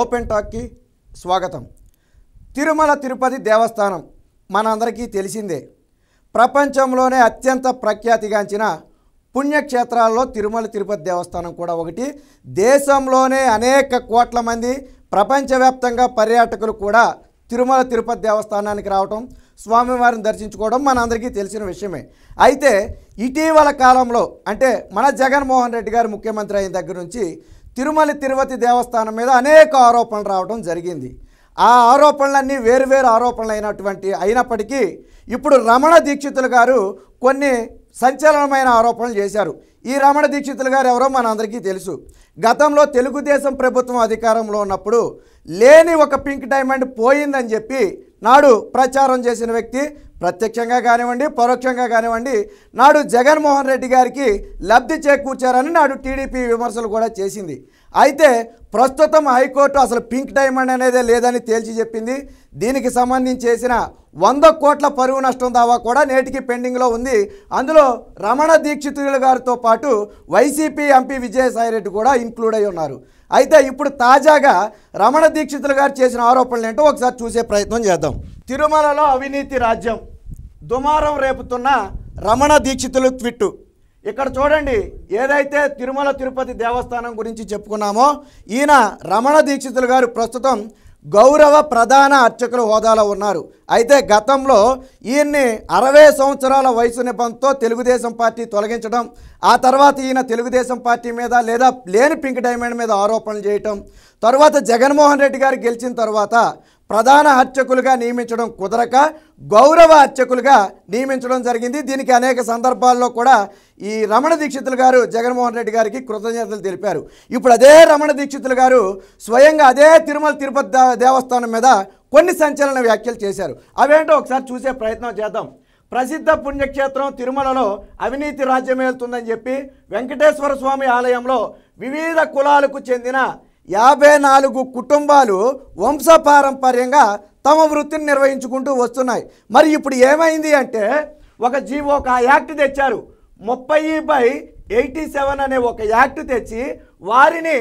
open టాక్కి స్వాగతం తిరుమల తిరుపతి దేవస్థానం మనందరికీ తెలిసిందే ప్రపంచంలోనే అత్యంత ప్రఖ్యాతిగాంచిన పుణ్యక్షేత్రాల్లో తిరుమల తిరుపతి దేవస్థానం కూడా ఒకటి దేశంలోనే అనేక కోట్ల మంది ప్రపంచవ్యాప్తంగా పర్యాటకులు కూడా తిరుమల తిరుపతి దేవస్థానానికి రావటం స్వామివారిని దర్శించుకోవడం మనందరికీ తెలిసిన విషయమే అయితే ఇటీవల కాలంలో అంటే మన జగన్మోహన్ రెడ్డి గారు ముఖ్యమంత్రి అయిన దగ్గర నుంచి తిరుమల తిరుపతి దేవస్థానం మీద అనేక ఆరోపణలు రావడం జరిగింది ఆ ఆరోపణలన్నీ వేరువేరు ఆరోపణలు అయినటువంటి అయినప్పటికీ ఇప్పుడు రమణ దీక్షితులు గారు కొన్ని సంచలనమైన ఆరోపణలు చేశారు ఈ రమణ దీక్షితులు గారు ఎవరో మనందరికీ తెలుసు గతంలో తెలుగుదేశం ప్రభుత్వం అధికారంలో ఉన్నప్పుడు లేని ఒక పింక్ డైమండ్ పోయిందని చెప్పి నాడు ప్రచారం చేసిన వ్యక్తి ప్రత్యక్షంగా కానివ్వండి పరోక్షంగా కానివ్వండి నాడు జగన్మోహన్ రెడ్డి గారికి లబ్ధి చేకూర్చారని నాడు టీడీపీ విమర్శలు కూడా చేసింది అయితే ప్రస్తుతం హైకోర్టు అసలు పింక్ డైమండ్ అనేదే లేదని తేల్చి చెప్పింది దీనికి సంబంధించి చేసిన వంద కోట్ల పరువు నష్టం దావా కూడా నేటికి పెండింగ్లో ఉంది అందులో రమణ దీక్షితులు గారితో పాటు వైసీపీ ఎంపీ విజయసాయిరెడ్డి కూడా ఇంక్లూడ్ అయి ఉన్నారు అయితే ఇప్పుడు తాజాగా రమణ దీక్షితులు గారు చేసిన ఆరోపణలు ఏంటో ఒకసారి చూసే ప్రయత్నం చేద్దాం తిరుమలలో అవినీతి రాజ్యం దుమారం రేపుతున్న రమణ దీక్షితులు ట్విట్టు ఇక్కడ చూడండి ఏదైతే తిరుమల తిరుపతి దేవస్థానం గురించి చెప్పుకున్నామో ఈయన రమణ దీక్షితులు గారు ప్రస్తుతం గౌరవ ప్రధాన అర్చకుల హోదాలో ఉన్నారు అయితే గతంలో ఈయన్ని అరవై సంవత్సరాల వయసు నిబంధంతో తెలుగుదేశం పార్టీ తొలగించడం ఆ తర్వాత ఈయన తెలుగుదేశం పార్టీ మీద లేదా లేని పింక్ డైమండ్ మీద ఆరోపణలు చేయటం తర్వాత జగన్మోహన్ రెడ్డి గారు గెలిచిన తర్వాత ప్రధాన అర్చకులుగా నియమించడం కుదరక గౌరవ అర్చకులుగా నియమించడం జరిగింది దీనికి అనేక సందర్భాల్లో కూడా ఈ రమణ దీక్షితులు గారు జగన్మోహన్ రెడ్డి గారికి కృతజ్ఞతలు తెలిపారు ఇప్పుడు అదే రమణ దీక్షితులు గారు స్వయంగా అదే తిరుమల తిరుపతి దేవస్థానం మీద కొన్ని సంచలన వ్యాఖ్యలు చేశారు అవేంటో ఒకసారి చూసే ప్రయత్నం చేద్దాం ప్రసిద్ధ పుణ్యక్షేత్రం తిరుమలలో అవినీతి రాజ్యమేలుతుందని చెప్పి వెంకటేశ్వర స్వామి ఆలయంలో వివిధ కులాలకు చెందిన యాభై నాలుగు కుటుంబాలు వంశపారంపర్యంగా తమ వృత్తిని నిర్వహించుకుంటూ వస్తున్నాయి మరి ఇప్పుడు ఏమైంది అంటే ఒక జీవో ఒక యాక్ట్ తెచ్చారు ముప్పై బై ఎయిటీ సెవెన్ అనే ఒక యాక్ట్ తెచ్చి వారిని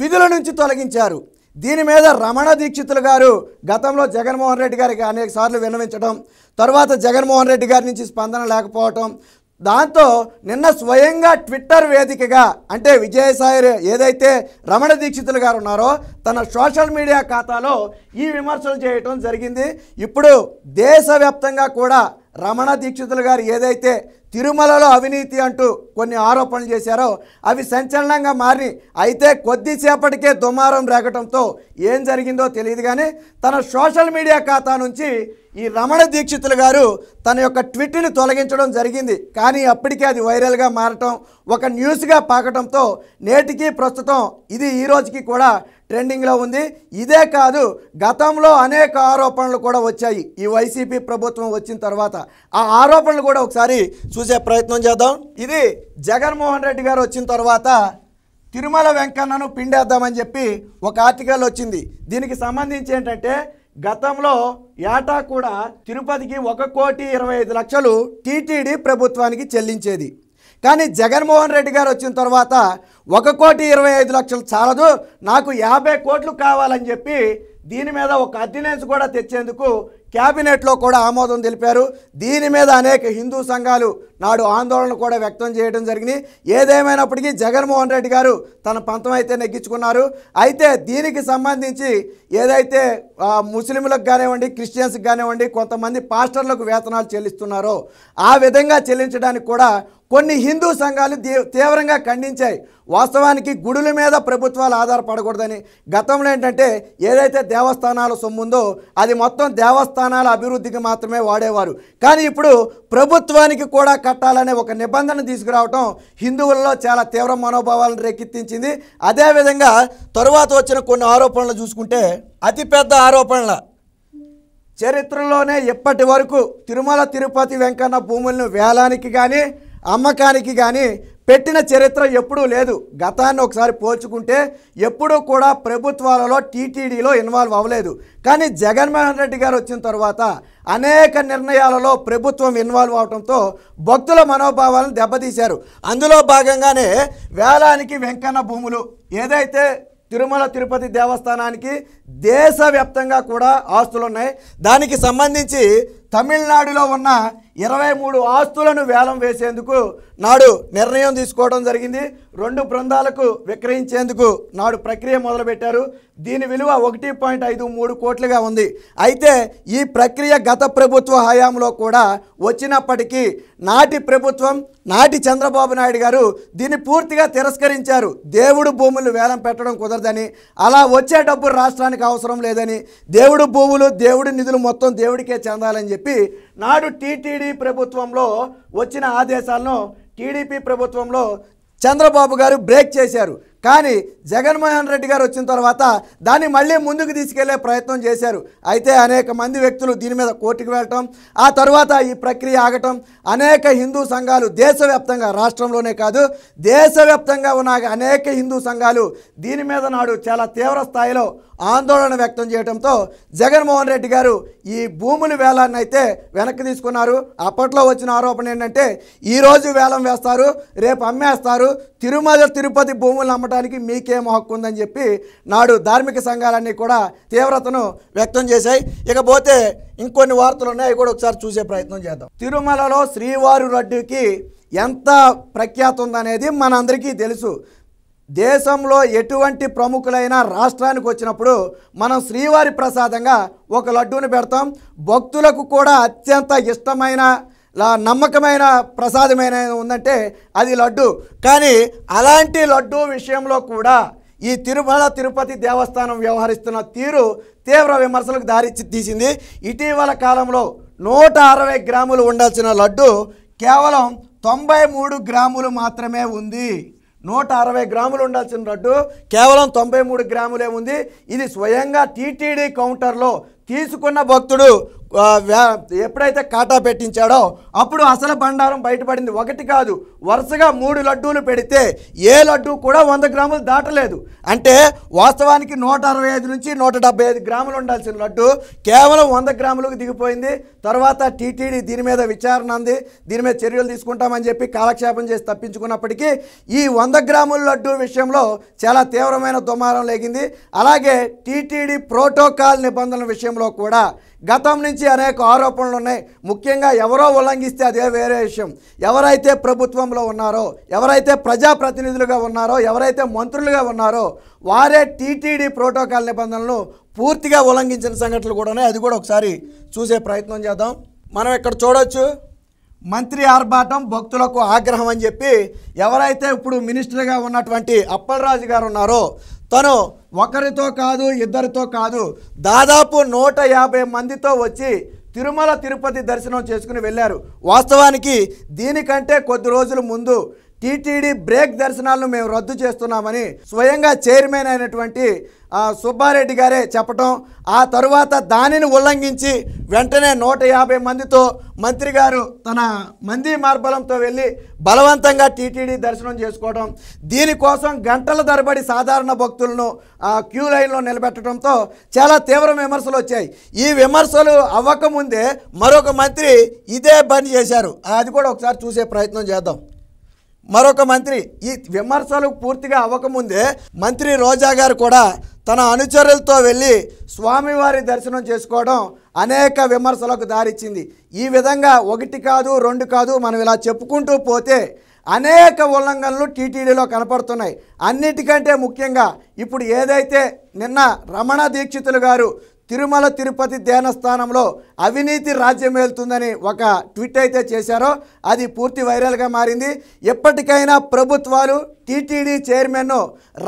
విధుల నుంచి తొలగించారు దీని మీద రమణ దీక్షితులు గారు గతంలో జగన్మోహన్ రెడ్డి గారికి అనేక సార్లు విన్నవించడం తర్వాత జగన్మోహన్ రెడ్డి గారి నుంచి స్పందన లేకపోవటం దాంతో నిన్న స్వయంగా ట్విట్టర్ వేదికగా అంటే విజయసాయి ఏదైతే రమణ దీక్షితులు గారు ఉన్నారో తన సోషల్ మీడియా ఖాతాలో ఈ విమర్శలు చేయటం జరిగింది ఇప్పుడు దేశవ్యాప్తంగా కూడా రమణ దీక్షితులు గారు ఏదైతే తిరుమలలో అవినీతి అంటూ కొన్ని ఆరోపణలు చేశారో అవి సంచలనంగా మారి అయితే కొద్దిసేపటికే దుమారం రేగటంతో ఏం జరిగిందో తెలియదు కానీ తన సోషల్ మీడియా ఖాతా నుంచి ఈ రమణ దీక్షితులు గారు తన యొక్క ట్విట్ని తొలగించడం జరిగింది కానీ అప్పటికే అది వైరల్గా మారటం ఒక న్యూస్గా పాకటంతో నేటికి ప్రస్తుతం ఇది ఈ రోజుకి కూడా ట్రెండింగ్లో ఉంది ఇదే కాదు గతంలో అనేక ఆరోపణలు కూడా వచ్చాయి ఈ వైసీపీ ప్రభుత్వం వచ్చిన తర్వాత ఆ ఆరోపణలు కూడా ఒకసారి చూసే ప్రయత్నం చేద్దాం ఇది జగన్మోహన్ రెడ్డి గారు వచ్చిన తర్వాత తిరుమల వెంకన్నను పిండేద్దామని చెప్పి ఒక ఆర్టికల్ వచ్చింది దీనికి సంబంధించి ఏంటంటే గతంలో ఏటా కూడా తిరుపతికి ఒక కోటి ఇరవై ఐదు లక్షలు టీటీడీ ప్రభుత్వానికి చెల్లించేది కానీ జగన్మోహన్ రెడ్డి గారు వచ్చిన తర్వాత ఒక కోటి ఇరవై ఐదు లక్షలు చాలదు నాకు యాభై కోట్లు కావాలని చెప్పి దీని మీద ఒక అర్డినెన్స్ కూడా తెచ్చేందుకు క్యాబినెట్లో కూడా ఆమోదం తెలిపారు దీని మీద అనేక హిందూ సంఘాలు నాడు ఆందోళన కూడా వ్యక్తం చేయడం జరిగింది ఏదేమైనప్పటికీ జగన్మోహన్ రెడ్డి గారు తన పంతం అయితే నెగ్గించుకున్నారు అయితే దీనికి సంబంధించి ఏదైతే ముస్లింలకు కానివ్వండి క్రిస్టియన్స్కి కానివ్వండి కొంతమంది పాస్టర్లకు వేతనాలు చెల్లిస్తున్నారో ఆ విధంగా చెల్లించడానికి కూడా కొన్ని హిందూ సంఘాలు తీవ్రంగా ఖండించాయి వాస్తవానికి గుడుల మీద ప్రభుత్వాలు ఆధారపడకూడదని గతంలో ఏంటంటే ఏదైతే దేవస్థానాల సొమ్ము ఉందో అది మొత్తం దేవస్థానాల అభివృద్ధికి మాత్రమే వాడేవారు కానీ ఇప్పుడు ప్రభుత్వానికి కూడా కట్టాలనే ఒక నిబంధన తీసుకురావటం హిందువులలో చాలా తీవ్ర మనోభావాలను రేకెత్తించింది అదేవిధంగా తరువాత వచ్చిన కొన్ని ఆరోపణలు చూసుకుంటే అతిపెద్ద ఆరోపణల చరిత్రలోనే ఇప్పటి వరకు తిరుమల తిరుపతి వెంకన్న భూములను వేలానికి కానీ అమ్మకానికి కానీ పెట్టిన చరిత్ర ఎప్పుడూ లేదు గతాన్ని ఒకసారి పోల్చుకుంటే ఎప్పుడూ కూడా ప్రభుత్వాలలో టీటీడీలో ఇన్వాల్వ్ అవ్వలేదు కానీ జగన్మోహన్ రెడ్డి గారు వచ్చిన తర్వాత అనేక నిర్ణయాలలో ప్రభుత్వం ఇన్వాల్వ్ అవడంతో భక్తుల మనోభావాలను దెబ్బతీశారు అందులో భాగంగానే వేలానికి వెంకన్న భూములు ఏదైతే తిరుమల తిరుపతి దేవస్థానానికి దేశవ్యాప్తంగా కూడా ఆస్తులు ఉన్నాయి దానికి సంబంధించి తమిళనాడులో ఉన్న ఇరవై మూడు ఆస్తులను వేలం వేసేందుకు నాడు నిర్ణయం తీసుకోవడం జరిగింది రెండు బృందాలకు విక్రయించేందుకు నాడు ప్రక్రియ మొదలుపెట్టారు దీని విలువ ఒకటి పాయింట్ ఐదు మూడు కోట్లుగా ఉంది అయితే ఈ ప్రక్రియ గత ప్రభుత్వ హయాంలో కూడా వచ్చినప్పటికీ నాటి ప్రభుత్వం నాటి చంద్రబాబు నాయుడు గారు దీన్ని పూర్తిగా తిరస్కరించారు దేవుడు భూములు వేలం పెట్టడం కుదరదని అలా వచ్చే డబ్బు రాష్ట్రానికి అవసరం లేదని దేవుడు భూములు దేవుడి నిధులు మొత్తం దేవుడికే చెందాలని చెప్పి నాడు టీటీడీ ప్రభుత్వంలో వచ్చిన ఆదేశాలను టీడీపీ ప్రభుత్వంలో చంద్రబాబు గారు బ్రేక్ చేశారు కానీ జగన్మోహన్ రెడ్డి గారు వచ్చిన తర్వాత దాన్ని మళ్ళీ ముందుకు తీసుకెళ్లే ప్రయత్నం చేశారు అయితే అనేక మంది వ్యక్తులు దీని మీద కోర్టుకు వెళ్ళటం ఆ తర్వాత ఈ ప్రక్రియ ఆగటం అనేక హిందూ సంఘాలు దేశవ్యాప్తంగా రాష్ట్రంలోనే కాదు దేశవ్యాప్తంగా ఉన్న అనేక హిందూ సంఘాలు దీని మీద నాడు చాలా తీవ్ర స్థాయిలో ఆందోళన వ్యక్తం చేయడంతో జగన్మోహన్ రెడ్డి గారు ఈ భూముల వేలాన్ని అయితే వెనక్కి తీసుకున్నారు అప్పట్లో వచ్చిన ఆరోపణ ఏంటంటే ఈరోజు వేలం వేస్తారు రేపు అమ్మేస్తారు తిరుమల తిరుపతి భూములు చంపడానికి మీకేం హక్కు ఉందని చెప్పి నాడు ధార్మిక సంఘాలన్నీ కూడా తీవ్రతను వ్యక్తం చేశాయి ఇకపోతే ఇంకొన్ని వార్తలు ఉన్నాయి కూడా ఒకసారి చూసే ప్రయత్నం చేద్దాం తిరుమలలో శ్రీవారు లడ్డుకి ఎంత ప్రఖ్యాత ఉందనేది మనందరికీ తెలుసు దేశంలో ఎటువంటి ప్రముఖులైన రాష్ట్రానికి వచ్చినప్పుడు మనం శ్రీవారి ప్రసాదంగా ఒక లడ్డూని పెడతాం భక్తులకు కూడా అత్యంత ఇష్టమైన నమ్మకమైన ప్రసాదమైన ఉందంటే అది లడ్డు కానీ అలాంటి లడ్డు విషయంలో కూడా ఈ తిరుమల తిరుపతి దేవస్థానం వ్యవహరిస్తున్న తీరు తీవ్ర విమర్శలకు దారి తీసింది ఇటీవల కాలంలో నూట అరవై గ్రాములు ఉండాల్సిన లడ్డు కేవలం తొంభై మూడు గ్రాములు మాత్రమే ఉంది నూట అరవై గ్రాములు ఉండాల్సిన లడ్డు కేవలం తొంభై మూడు గ్రాములే ఉంది ఇది స్వయంగా టీటీడీ కౌంటర్లో తీసుకున్న భక్తుడు ఎప్పుడైతే కాటా పెట్టించాడో అప్పుడు అసలు బండారం బయటపడింది ఒకటి కాదు వరుసగా మూడు లడ్డూలు పెడితే ఏ లడ్డు కూడా వంద గ్రాములు దాటలేదు అంటే వాస్తవానికి నూట అరవై ఐదు నుంచి నూట ఐదు గ్రాములు ఉండాల్సిన లడ్డు కేవలం వంద గ్రాములకు దిగిపోయింది తర్వాత టీటీడీ దీని మీద విచారణ అంది దీని మీద చర్యలు తీసుకుంటామని చెప్పి కాలక్షేపం చేసి తప్పించుకున్నప్పటికీ ఈ వంద గ్రాముల లడ్డు విషయంలో చాలా తీవ్రమైన దుమారం లేగింది అలాగే టీటీడీ ప్రోటోకాల్ నిబంధనల విషయంలో విషయంలో కూడా గతం నుంచి అనేక ఆరోపణలు ఉన్నాయి ముఖ్యంగా ఎవరో ఉల్లంఘిస్తే అదే వేరే విషయం ఎవరైతే ప్రభుత్వంలో ఉన్నారో ఎవరైతే ప్రజాప్రతినిధులుగా ఉన్నారో ఎవరైతే మంత్రులుగా ఉన్నారో వారే టీటీడీ ప్రోటోకాల్ నిబంధనలు పూర్తిగా ఉల్లంఘించిన సంఘటనలు కూడా ఉన్నాయి అది కూడా ఒకసారి చూసే ప్రయత్నం చేద్దాం మనం ఇక్కడ చూడవచ్చు మంత్రి ఆర్భాటం భక్తులకు ఆగ్రహం అని చెప్పి ఎవరైతే ఇప్పుడు మినిస్టర్గా ఉన్నటువంటి అప్పలరాజు గారు ఉన్నారో తను ఒకరితో కాదు ఇద్దరితో కాదు దాదాపు నూట యాభై మందితో వచ్చి తిరుమల తిరుపతి దర్శనం చేసుకుని వెళ్ళారు వాస్తవానికి దీనికంటే కొద్ది రోజుల ముందు టీటీడీ బ్రేక్ దర్శనాలను మేము రద్దు చేస్తున్నామని స్వయంగా చైర్మన్ అయినటువంటి సుబ్బారెడ్డి గారే చెప్పటం ఆ తరువాత దానిని ఉల్లంఘించి వెంటనే నూట యాభై మందితో మంత్రి గారు తన మంది మార్బలంతో వెళ్ళి బలవంతంగా టీటీడీ దర్శనం చేసుకోవడం దీనికోసం గంటల తరబడి సాధారణ భక్తులను క్యూ లైన్లో నిలబెట్టడంతో చాలా తీవ్ర విమర్శలు వచ్చాయి ఈ విమర్శలు అవ్వకముందే మరొక మంత్రి ఇదే పని చేశారు అది కూడా ఒకసారి చూసే ప్రయత్నం చేద్దాం మరొక మంత్రి ఈ విమర్శలు పూర్తిగా అవ్వకముందే మంత్రి రోజా గారు కూడా తన అనుచరులతో వెళ్ళి స్వామివారి దర్శనం చేసుకోవడం అనేక విమర్శలకు దారిచ్చింది ఈ విధంగా ఒకటి కాదు రెండు కాదు మనం ఇలా చెప్పుకుంటూ పోతే అనేక ఉల్లంఘనలు టీటీడీలో కనపడుతున్నాయి అన్నిటికంటే ముఖ్యంగా ఇప్పుడు ఏదైతే నిన్న రమణ దీక్షితులు గారు తిరుమల తిరుపతి దేవస్థానంలో అవినీతి రాజ్యమేలుతుందని ఒక ట్వీట్ అయితే చేశారో అది పూర్తి వైరల్గా మారింది ఎప్పటికైనా ప్రభుత్వాలు టీటీడీ చైర్మన్ను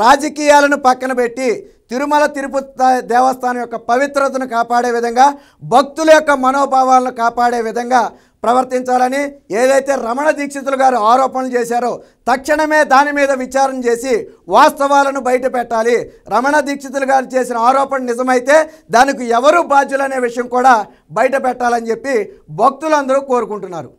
రాజకీయాలను పక్కన పెట్టి తిరుమల తిరుపతి దేవస్థానం యొక్క పవిత్రతను కాపాడే విధంగా భక్తుల యొక్క మనోభావాలను కాపాడే విధంగా ప్రవర్తించాలని ఏదైతే రమణ దీక్షితులు గారు ఆరోపణలు చేశారో తక్షణమే దాని మీద విచారణ చేసి వాస్తవాలను బయటపెట్టాలి రమణ దీక్షితులు గారు చేసిన ఆరోపణ నిజమైతే దానికి ఎవరు బాధ్యులనే విషయం కూడా బయటపెట్టాలని చెప్పి భక్తులందరూ కోరుకుంటున్నారు